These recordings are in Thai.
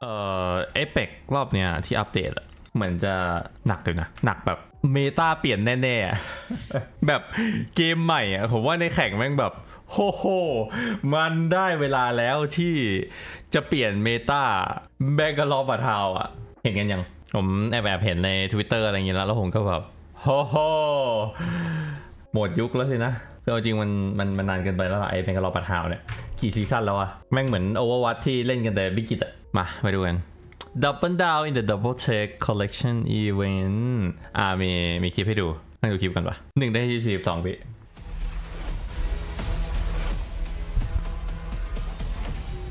เอ่อเอเปกรอบเนี้ยที่อัปเดตเหมือนจะหนักเลยนะหนักแบบเมตาเปลี่ยนแน่ๆแบบเกมใหม่อ่ะผมว่าในแข่งแม่งแบบ โฮโหมันได้เวลาแล้วที่จะเปลี่ยนเมตาแบงกลอปะทาวอ่ะเห็นกันยังผมแอบแอบเห็นใน Twitter อะไรอย่างงี้แล้วแล้วผมก็แบบ โฮโหหมดยุคแล้วสินะคือเอาจริงมันมันมันนานเกินไปแล้วล่ะไอ้แบงกลอปะทาวเนี่ยกี่ซีซั่นแล้วอะแม่งเหมือนโอเวอร์วัตที่เล่นกันแต่บิกิตอะมามาดูกัน Double Down in the Double Check Collection Event อ่ามี มีคลิปให้ดูนั่งดูคลิปกันปะหนึ่งได้ยี่สิบสองวิ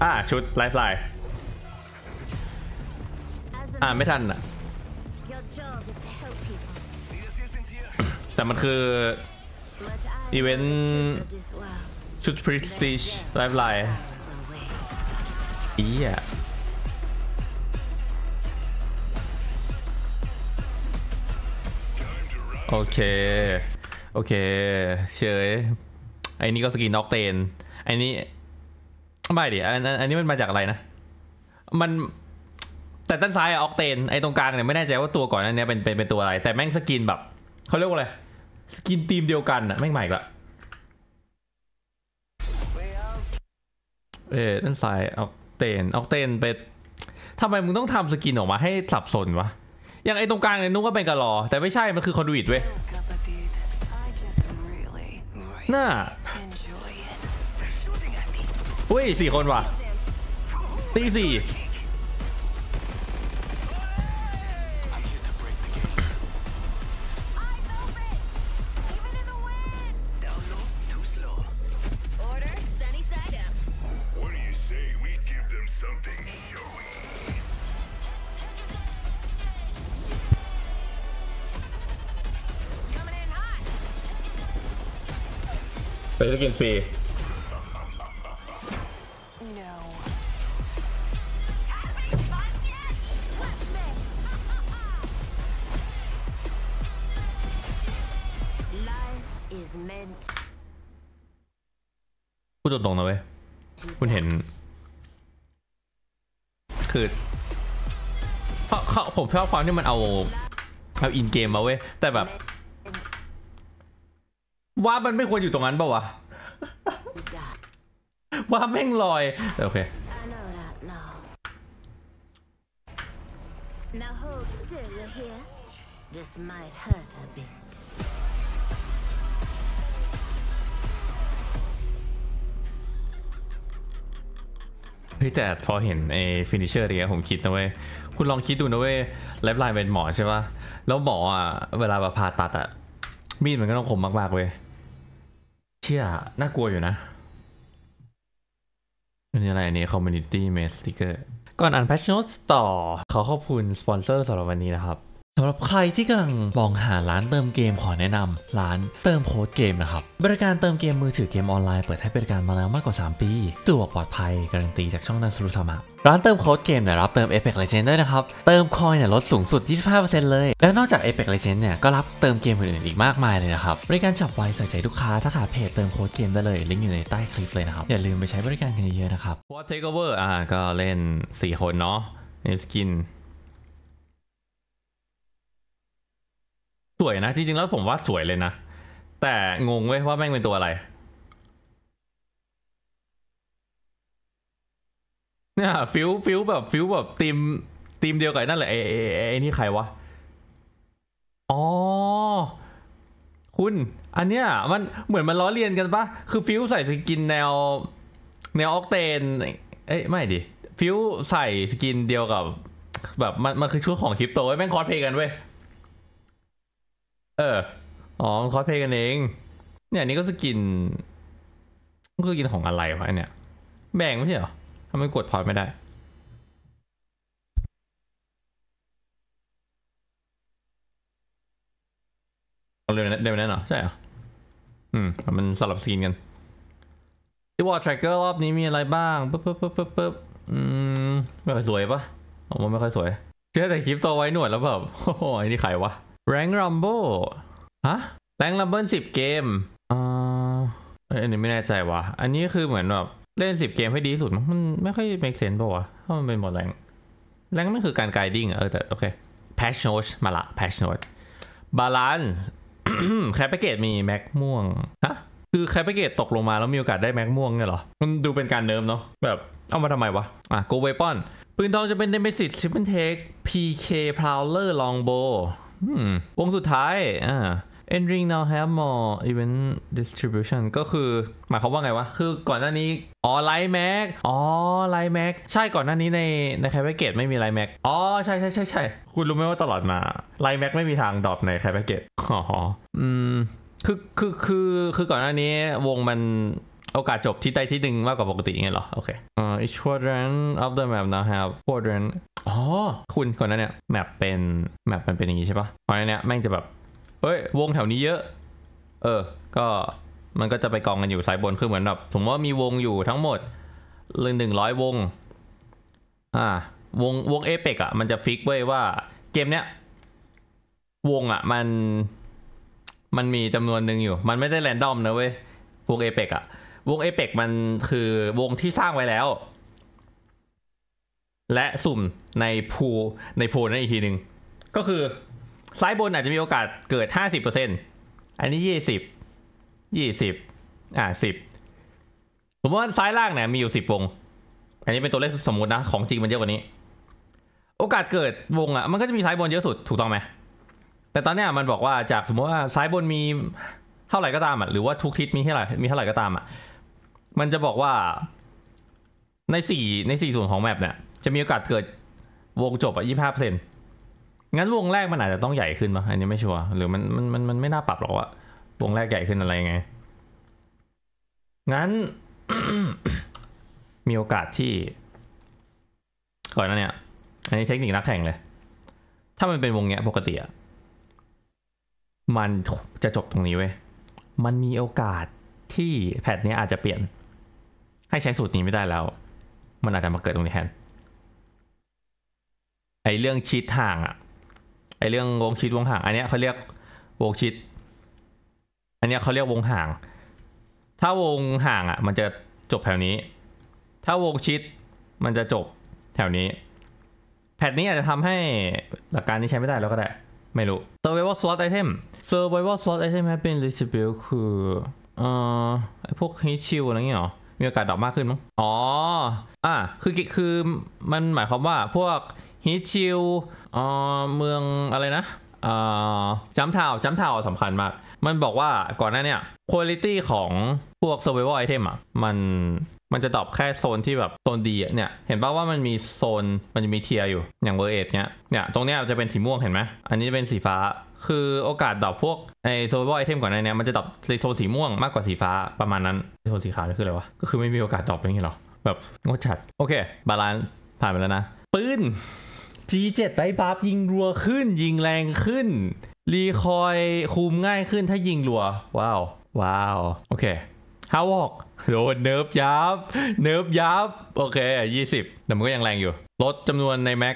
อ่า ชุด ไลฟ์ไลน์อ่าไม่ทันอ่ะ แต่มันคือ อีเวนต์ชุดพรีสติชไลฟ์ไลน์อีอ่ะโอเค โอเคเฉยไอ้นี่ก็สกินน็อกเตนไอ้นี่ไม่ดิอันอันนี้มันมาจากอะไรนะ มัน แต่ด้านซ้ายออกเตนไอ้ตรงกลางเนี่ยไม่แน่ใจว่าตัวก่อนนั้นเนี่ยเป็น เป็น เป็นตัวอะไร แต่แม่งสกินแบบ เขาเรียกว่าอะไร สกินทีมเดียวกันอะแม่งใหม่ละเออด้านซ้ายออกเตนออกเตนไปทำไมมึงต้องทำสกินออกมาให้สับสนวะอย่างไอ้ตรงกลางเนี่ยนุกงก็เป็นกะลอแต่ไม่ใช่ มันคือคอนดูอิตเว้ย น่าอุ้ยสี่คนว่ะตีสี่ซื้กินฟรีพูดตรงๆนะเว้ย คุณเห็นคือเพราะเขาผมชอบความที่มันเอา เอาอินเกมมาเว้ย แต่แบบว่ามันไม่ควรอยู่ตรงนั้นป่าวะว่าแม่งลอย โอเคเฮ้ยแต่พอเห็นไอ้ฟินิเชอร์เนี้ยผมคิดนะเว้ย คุณลองคิดดูนะเว้ย ไลฟ์ไลน์เป็นหมอใช่ปะแล้วหมออ่ะเวลาแบบผ่าตัดอ่ะมีดมันก็ต้องคมมากๆเว้ยชี่ยน่ากลัวอยู่นะมันนีอะไร อันนี้ community mask sticker ก่อนอ่านแพชชั่นต่อขอขอบคุณสปอนเซอร์สำหรับวันนี้นะครับสำหรับใครที่กำลังมองหาร้านเติมเกมขอแนะนำร้านเติมโค้ดเกมนะครับ บริการเติมเกมมือถือเกมออนไลน์เปิดให้บริการมาแล้วมากกว่า 3 ปี ตัวปลอดภัย การันตีจากช่องนันสรุสมะร้านเติมโค้ดเกมเนี่ยรับเติมเอฟเฟกต์ไลเ d นด้วยนะครับ เติมคอยเนี่ยลดสูงสุด 25%เลย และนอกจากเอฟเฟกต์ไ e เ d นเนี่ยก็รับเติมเกมอื่นๆอีกมากมายเลยนะครับบริการฉับไวใส่ใจลูกค้าถ้าขาเพจเติมโค้ดเกมได้เลยลิงก์อยู่ในใต้คลิปเลยนะครับอย่าลืมไปใช้บริการกันเยอะๆนะครับ What Takeover อ่าก็เล่น4 คนเนาะในสกินสวยนะ จริงๆแล้วผมว่าสวยเลยนะ แต่งงเว้ยว่าแม่งเป็นตัวอะไรเนี่ยฟิลฟิลแบบฟิลแบบทีมทีมเดียวกันนั่นแหละไอ้ไอ้นี่ใครวะ อ๋อ คุณอันเนี้ยมันเหมือนมันล้อเลียนกันปะคือฟิวใส่สกินแนวแนวออกเตนเอ้ยไม่ดิฟิวใส่สกินเดียวกับแบบมันมันคือชุดของคริปโตแม่งคอสเพย์กันเว้ยเออ อ๋อคอสเพย์กันเอง เนี่ยนี่ก็สกิน ก็สกินของอะไรวะเนี่ย แบ่งไม่ใช่เหรอทำไมกดพอดไม่ได้เรานเดินไปนั่นเนออใช่เหรออืมมันสลับสกินกัน ที่วอลทร็กเกอร์รอบนี้มีอะไรบ้างปึ๊บปึ๊บปึ๊บปึ๊บปึ๊บอืม ไม่ค่อยสวยปะผมว่าไม่ค่อยสวยเชื่อแต่คลิปตัวไว้หนวดแล้วแบบโอ้ยนี่ใครวะแรงลัมโบฮะแรงลัมเบิลสิบเกมอ่าอันนี้ไม่แน่ใจวะอันนี้คือเหมือนแบบเล่นสิบเกมให้ดีสุดมันไม่ค่อย make sense ป่ะวะเพราะมันเป็นหมดแรงแรงนันคือการไกดิ้งเออแต่ โอเค patch n o t e มาละ patch n o t e บาลานแคปเปเกตมีแม็กม่วง ฮะ คือแคปเปเกตตกลงมาแล้วมีโอกาสได้แม็กม่วงเนี่ยหรอ มันดูเป็นการเนิมเนาะ แบบเอามาทำไมวะ อ่ะโกเวปอน ปืนทองจะเป็นเดเมสิตซิมเปนเทคพีเคพาวเลอร์ ลองโบวงสุดท้าย อ่า Endring now have more event distribution ก็คือหมายความว่าไงวะ คือก่อนหน้านี้อ๋อไลท์แม็กอ๋อ ไลท์แม็กใช่ก่อนหน้านี้ในในแคปเปกเกตไม่มีไลท์แม็กอ๋อ ใช่ใช่ใช่ใช่ คุณรู้ไหมว่าตลอดมา ไลท์แม็กไม่มีทางดรอปในแคปเปกเกต อ๋อ อืม คือคือคือคือก่อนหน้านี้วงมันโอกาสจบที่ใดที่หนึ่งมากกว่าปกติไงเหรอโอเคอ่า each quadrant of the map now have quadrant อ๋อคุณก่อนนั้นเนี่ยแมปเป็นแมปมันเป็นอย่างนี้ใช่ปะก่อนนั้นเนี่ยแม่งจะแบบเฮ้ยวงแถวนี้เยอะเออก็มันก็จะไปกองกันอยู่สายบนคือเหมือนแบบสมมติว่ามีวงอยู่ทั้งหมดเลยหนึ่งร้อยวงอ่าวงวงเอเปกอ่ะมันจะฟิกไว้ว่าเกมเนี้ยวงอ่ะ มันมันมีจำนวนหนึ่งอยู่มันไม่ได้แรนดอมนะเว้ยวงเอเปกอ่ะวงเอเปกมันคือวงที่สร้างไว้แล้ว และสุ่มในพูในพูนั่นอีกทีหนึ่งก็คือซ้ายบนอาจจะมีโอกาสเกิด 50%อันนี้ 20 20 อ่า10 สมมติว่าซ้ายล่างเนี่ยมีอยู่ 10 วง อันนี้เป็นตัวเลขสมมตินะ ของจริงมันเยอะกว่านี้ โอกาสเกิดวงอ่ะ มันก็จะมีซ้ายบนเยอะสุด ถูกต้องไหม แต่ตอนเนี้ยมันบอกว่าจากสมมติว่าซ้ายบนมีเท่าไหร่ก็ตามอ่ะหรือว่าทุกทิศมีเท่าไหร่มีเท่าไหร่ก็ตามอ่ะมันจะบอกว่าในสี่ในสี่ส่วนของแมปเนี่ย จะมีโอกาสเกิดวงจบอ่ะยี่ห้าเปอร์เซ็นต์งั้นวงแรกมันอาจจะต้องใหญ่ขึ้นมัอันนี้ไม่ชัวร์หรือมันมันมัน มันไม่น่าปรับหรอกว่าวงแรกใหญ่ขึ้นอะไรไงงั้น มีโอกาสที่ ก่อนนั้นเนี่ย อันนี้เทคนิคนักแข่งเลย ถ้ามันเป็นวงเงี้ยปกติอะมันจะจบตรงนี้เว้ยมันมีโอกาสที่แพทเนี้ยอาจจะเปลี่ยนให้ใช้สูตรนี้ไม่ได้แล้ว มันอาจจะมาเกิดตรงนี้แทน ไอเรื่องชิดห่างอ่ะ ไอเรื่องวงชิดวงห่าง อันนี้เขาเรียกวงชิด อันนี้เขาเรียกวงห่าง ถ้าวงห่างอ่ะ มันจะจบแถวนี้ ถ้าวงชิดมันจะจบแถวนี้ แพทนี้อาจจะทำให้หลักการนี้ใช้ไม่ได้แล้วก็ได้ ไม่รู้ survival slot item survival slot item เป็น r e c i p e คือเอ่อพวกฮิชิลอะไรเงี้ยหรอมีโอกาสดอกมากขึ้นมั้ง อ๋อ อ่ะคือ คือ มันหมายความว่า พวกฮิชิล เอ่อเมืองอะไรนะ เอ่อจำเทาจำเทาสำคัญมาก มันบอกว่าก่อนหน้าเนี่ยคุณภาพของพวกไวเวอร์ไอเทมอ่ะ มันมันจะตอบแค่โซนที่แบบโซนดีเนี่ยเห็นป่าว่ามันมีโซนมันจะมีเทียอยู่อย่างเวอร์เอทเนี้ยเนี่ยตรงเนี้ย จะเป็นสีม่วงเห็นไหมอันนี้เป็นสีฟ้าคือโอกาสตอบพวกไอโซลบอไอเทมก่อนในเนี้ยมันจะตอบโซนสีม่วงมากกว่าสีฟ้าประมาณนั้น โซนสีขาวนี่คืออะไรวะก็คือไม่มีโอกาสตออเอย่างเงี้ยหรอแบบงดจัด โอเค บาลานซ์ผ่านไปแล้วนะ ปืน G7 ไดบัฟยิงรัวขึ้น ยิงแรงขึ้น รีคอยคุมง่ายขึ้นถ้ายิงรัว ว้าวว้าวโอเคฮาวอกโดนเนิร์ฟยับ เนิร์ฟยับโอเคยี่สิบแต่มันก็ยังแรงอยู่ลดจำนวนในแม็ก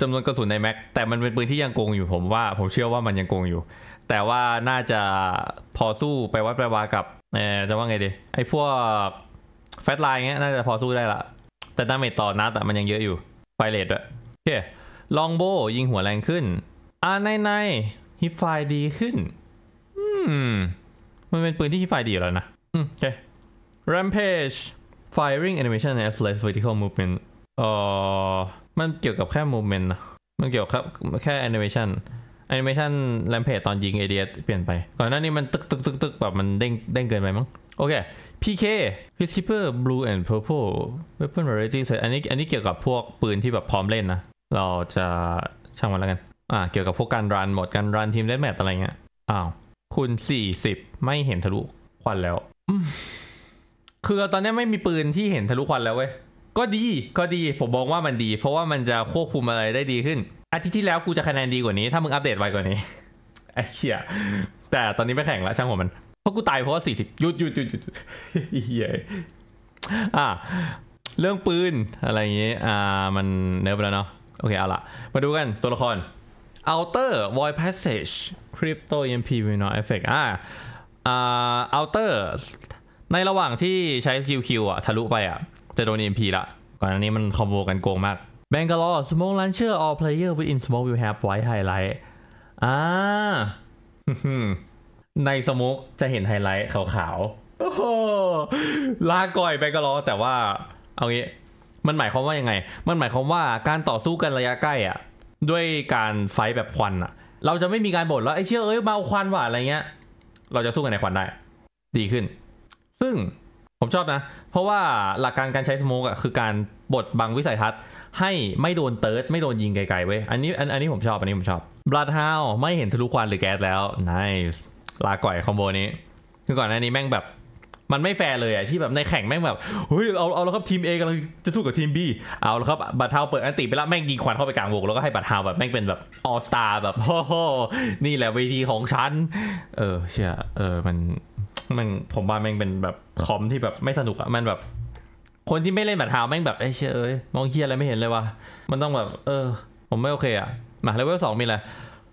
จำนวนกระสุนในแม็กแต่มันเป็นปืนที่ยังโกงอยู่ผมว่า ผมเชื่อว่ามันยังโกงอยู่ แต่ว่าน่าจะพอสู้ไปวัดไปวากับ เออจะว่าไงดีไอ้พวกแฟตไลน์เงี้ย น่าจะพอสู้ได้ละแต่ดาเมจต่อนะแตะมันยังเยอะอยู่ไฟเลดด้วยโอเค ลองโบ ยิงหัวแรงขึ้นอ่าในในฮิปไฟดีขึ้น อืมมันเป็นปืนที่ฮิปไฟดีแล้วนะอืมโอเค Rampage Firing Animation and f o l e s s Vertical Movement อ๋อ มันเกี่ยวกับแค่ movement นะมันเกี่ยวกับแค่ animation animation rampage ตอนยิงอเดียเปลี่ยนไป ก่อนหน้านี้มันตึกตึกตึกตึกแบบมันเด้งเด้งเกินไปมั้ง โอเค PK Peacekeeper Blue and Purple Weapon Variety อันนี้อันนี้เกี่ยวกับพวกปืนที่แบบพร้อมเล่นนะ เราจะช่างมันแล้วกัน อ่า เกี่ยวกับพวกการรันหมดการรันทีมเล่นแมตอะไรเงี้ย อ้าว คุณ40ไม่เห็นทะลุควันแล้วคือตอนนี้ไม่มีปืนที่เห็นทะลุควันแล้วเว้ย ก็ดี ก็ดี ผมบอกว่ามันดีเพราะว่ามันจะควบคุมอะไรได้ดีขึ้น อาทิตย์ที่แล้วกูจะคะแนนดีกว่านี้ ถ้ามึงอัปเดตไวกว่านี้ไอ้เหี้ยแต่ตอนนี้ไม่แข่งแล้วช่างหัวมัน เพราะกูตายเพราะว่าสี่สิบยุดยุดยุดยุดเหี้ย อ่าเรื่องปืนอะไรอย่างงี้ อ่า มันเนิร์ฟแล้วเนาะ โอเคเอาละมาดูกันตัวละคร outer void passage crypto emp w i not affect อ่า อ่า outer ในระหว่างที่ใช้สกิลคิวอ่ะ ทะลุไปอ่ะจะโดนเอ็มพีละก่อนอันนี้มันคอมโบกันโกงมาก s บงกล l ส u n กล e นเชอ player within s m ิ l อ w i l l h a v e white highlight อ่าในสมุกจะเห็นไฮไลท์ขาวๆโอ้ลาก่อยแบงกลอแต่ว่า เอางี้ มันหมายความว่ายังไง มันหมายความว่าการต่อสู้กันระยะใกล้อ่ะ ด้วยการไฟแบบควันอ่ะ เราจะไม่มีการบ่นแล้วไอ้เชื่อเอ้ยเมาควันหวานอะไรเงี้ย เราจะสู้กันในควันได้ดีขึ้นึ่งผมชอบนะ เพราะว่าหลักการการใช้สโมกอะคือการบดบังวิสัยทัศน์ ให้ไม่โดนเติร์ดไม่โดนยิงไกลๆเว้ย อันนี้อันนี้ผมชอบอันนี้ผมชอบบลัดฮาวไม่เห็นทะลุควันหรือแก๊สแล้วน i c ลาก่อยคอมโบนี้ คือก่อนหน้านี้แม่งแบบมันไม่แฟร์เลยอะที่แบบในแข่งแม่งแบบ เฮ้ยเอาเอาแล้วครับทีม A กำลังจะสู้กับทีม B เอาแล้วครับบัตเทาเปิดอันติไปแล้วแม่งยิงควันเข้าไปกลางวงแล้วก็ให้บัตเทาแบบแม่งเป็นแบบออสตาแบบโอ้โหนี่แหละเวทีของฉัน เออเชื่อเออมันมันผมว่าแม่งเป็นแบบ คอมที่แบบไม่สนุกอะมันแบบ คนที่ไม่เล่นแบบเท้าแม่งแบบไอ้เชยเอ้ยมองเคียอะไรไม่เห็นเลยวะมันต้องแบบ เออผมไม่โอเคอะมาเลเวลสองมีอะไร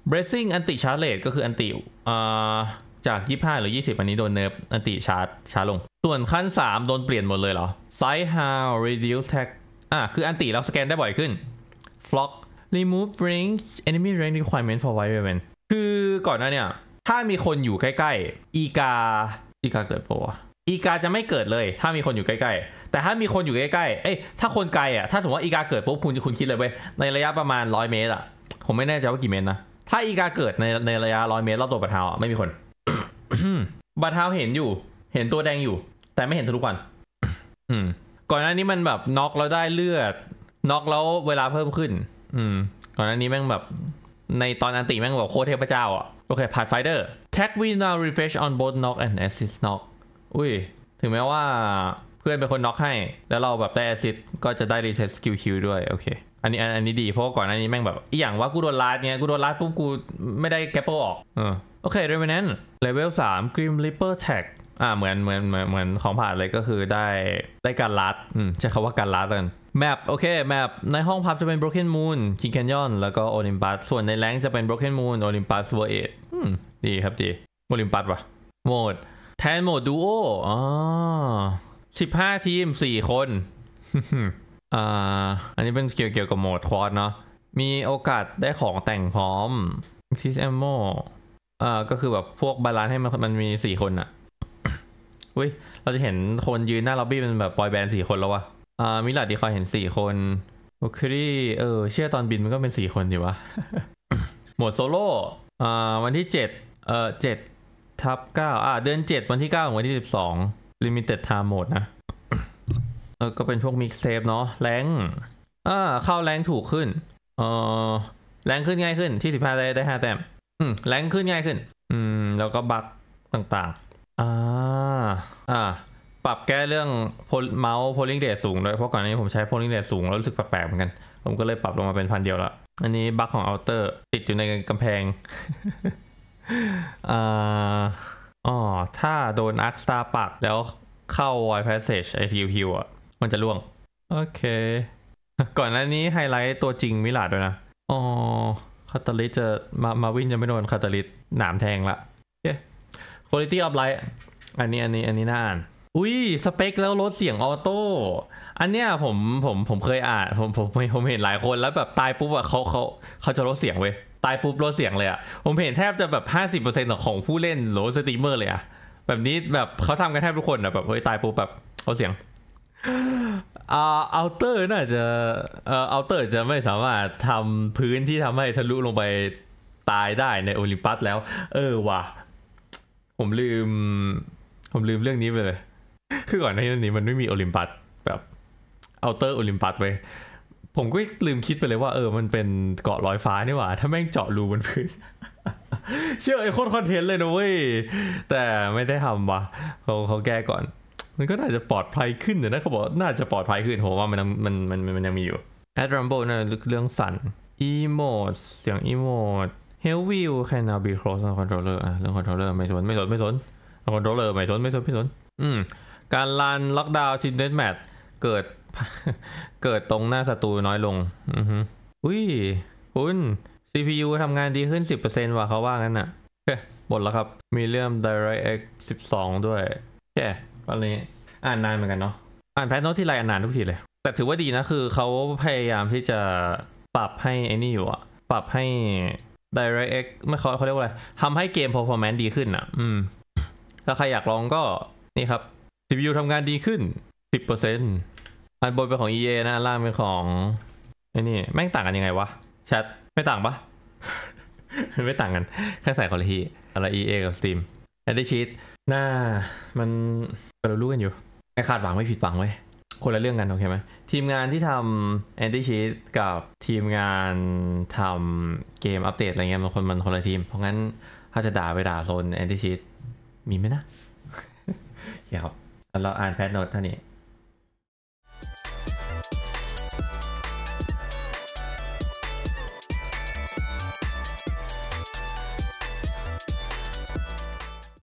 bracing อันติชาร์เลตก็คืออันติ อ่า จาก 25 หรือ 20 อันนี้โดนเนิร์ฟอันติชาร์จช้าลง ส่วนขั้น 3 โดนเปลี่ยนหมดเลยเหรอ size how reduce tag อ่ะคืออันติเราสแกนได้บ่อยขึ้น flock remove range enemy range requirement for w i d e weapon คือก่อนหน้าเนี่ยถ้ามีคนอยู่ใกล้ ๆ อีกา อีกาเกิดปะวะอีกาจะไม่เกิดเลย ถ้ามีคนอยู่ใกล้ ๆ แต่ถ้ามีคนอยู่ใกล้ๆ เอ้ยถ้าคนไกล อ่ะถ้าสมมติว่าอีกาเกิดปุ๊บคุณคุณคิดเลยเว้ยในระยะประมาณร้อยเมตรอ่ะ ผมไม่แน่ใจว่ากี่เมตรนะถ้าอีกาเกิดในในระยะร้อยเมตรรอบตัวบัตเทาไม่มีคนบัตเทาเห็นอยู่ เห็นตัวแดงอยู่ แต่ไม่เห็นทุกวันอืมก่อนหน้านี้มันแบบน็อกแล้วได้เลือดน็อกแล้วเวลาเพิ่มขึ้น อืม ก่อนหน้านี้แม่งแบบในตอนอันติแม่งแบบโคตรเทพเจ้าอ่ะโอเคผ่า h f i n d e r Tag we now refresh on อ o t h k n o อ k a n แ a s แอซิสน็อกอุ้ยถึงแม้ว่าเพื่อนเป็นคนน็อกให้แล้วเราแบบได้แอซิสก็จะได้ รีเซ็ตสกิลคิวด้วยโอเคอันนี้อันนี้ดี เพราะก่อนอันนี้แม่งแบบอีอย่างว่ากูโดนลาดเนี่ยกูโดนลาดปุ๊บกูไม่ได้แกปเปอร์ออกเออโอเค เรเวนแนนเลเวลสามกริมลิปเปอร์แท็กอ่าเหมือนเหมือนเหมือนเหมือนของผ่านเลยก็คือได้ได้การลัดอืมใช้คำว่าการลัดกันแมปโอเค แมปในห้องพับจะเป็น Broken Moon King Canyon แล้วก็ Olympus ส่วนในแรงจะเป็น Broken Moon Olympus w o r l d 8ดีครับดี Olympus ปะโหมด แทนโหมดดูโออ๋อสิบห้าทีมสี่คน อ่า อันนี้เป็นเกี่ยวเกี่ยวกับโหมดควอดเนาะมีโอกาสได้ของแต่งพร้อมซิสแอมโมอ่า ก็คือแบบ พวกบาลานซ์ให้มันมันมีสี่คนอะอุ้ยเราจะเห็นคนยืนหน้าล็อบบี้เป็นแบบปอยแบนด์สี่คนแล้ววะอ่ามิลาดดีคอยเห็นสี่คน โอเคดีเออ เชื่อตอนบินมันก็เป็นสี่คนดีวะหมดโซโล่อ่าวันที่เจ็ดเออเจ็ดทับเก้าอ่าเดือนเจ็ดวันที่เก้าวันที่สิบสองลิมิเต็ดไทม์โหมดนะเออก็เป็นพวกมิกเซฟเนาะแรงอ่าเข้าแรงถูกขึ้น เออแรงขึ้นง่ายขึ้นที่สิบห้าได้ได้ห้าแต้มอืมแรงขึ้นง่ายขึ้น อืม แล้วก็บัคต่างๆอ่าอ่าปรับแก้เรื่องเมาส์โพลิงเดตสูงด้วย เพราะก่อนนี้ผมใช้โพลิงเดตสูงแล้วรู้สึกแปลกๆเหมือนกัน ผมก็เลยปรับลงมาเป็นพันเดียวละอันนี้บั๊กของเอาเตอร์ติดอยู่ในกำแพงอ๋อถ้าโดนอาร์คสตาร์ปักแล้วเข้า Void Passage ไอซีคิอ่ะมันจะล่วง โอเค ก่อนหน้านี้ไฮไลท์ตัวจริงมิลาดด้วยนะอ๋อคาตาลิสจะมามาวินจะไม่โดนคาตาลิสหนามแทงละโอเคคุณภาพออฟไลท์อันนี้อันนี้อันนี้น่าอ่านอุ้ยสเปคแล้วลดเสียง ออโต้ อันเนี้ยผมผมผมเคยอ่านผมผมผมเห็นหลายคนแล้วแบบตายปุ๊บอะเขาเขาเขาจะลดเสียงเว้ยตายปุ๊บลดเสียงเลยอะผมเห็นแทบจะแบบห้าสิบเปอร์เซ็นต์ของผู้เล่นโหลดสตรีมเมอร์เลยอะแบบนี้แบบเขาทำกันแทบทุกคนอะแบบเฮ้ยตายปุ๊บแบบเอาเสียงอ่าเอาเตอร์น่าจะเอ่อเอาเตอร์จะไม่สามารถทำพื้นที่ทำให้ทะลุลงไปตายได้ในโอลิมปัสแล้ว เออว่ะผมลืมผมลืมเรื่องนี้ไปเลยคือก่อนในนี้มันไม่มีโอลิมปัสแบบเอาเตอร์โอลิมปัสไป ผมก็ลืมคิดไปเลยว่าเออ มันเป็นเกาะลอยฟ้านี่หว่า ถ้าแม่งเจาะรูบนพื้น เชื่อไอ้โคตรคอนเทนต์เลยนะเว้ย แต่ไม่ได้ทำว่ะเขาเขาแก้ก่อน มันก็น่าจะปลอดภัยขึ้นเนะเขาบอกน่าจะปลอดภัยขึ้น โหว่ามันมันมันมันยังมีอยู่แอดรัมโบนะเรื่องสั่นอีโมดเสียงอีโมดเฮลวิวแค่นาบีครอสคอนโทรเลอร์อะเรื่องคอนโทรเลอร์ไม่สนไม่สนไม่สนคอนโทรเลอร์ไม่สนไม่สนไม่สน อืมการลันล็อกดาวน์ทีมเดนแมทเกิด เกิดตรงหน้าศัตรูน้อยลง อืออุ้ยคุณ CPU ทำงานดีขึ้น 10%ว่ะเขาว่างั้นอ่ะเฮ้หมดแล้วครับ มีเรื่อง DirectX 12 ด้วยแค่อนนี้อ่านนานเหมือนกันเนาะอ่านแพทโน้ตที่ไรอ่านนานทุกทีเลย แต่ถือว่าดีนะ คือเขาพยายามที่จะปรับให้ไอ้นี่อยู่อะปรับให้ DirectX ไม่เขาเขาเรียกว่าอะไรทำให้เกม performance ดีขึ้นอะอืมถ้าใครอยากลองก็นี่ครับ CPU ทำงานดีขึ้น 10%อันบนเป็นของ EA นะล่างเป็นของไอ้นี่แม่งต่างกันยังไงวะแชทไม่ต่างปะไม่ต่างกันแค่ใส่คอละทีอะไร EA กับ Steam แอดดิชีตหน้ามันเรารู้กันอยู่ไม่คาดหวังไม่ผิดหวังไว้คนละเรื่องกันโอเคไหมทีมงานที่ทำแอนตี้ชีตกับทีมงานทำเกมอัปเดตอะไรเงี้ยมันคนมันคนละทีม เพราะงั้นถ้าจะด่าไปด่าโซนแอนตี้ชีตมีไหมนะอย่าครับเราอ่านแพทโน้ตเท่านี้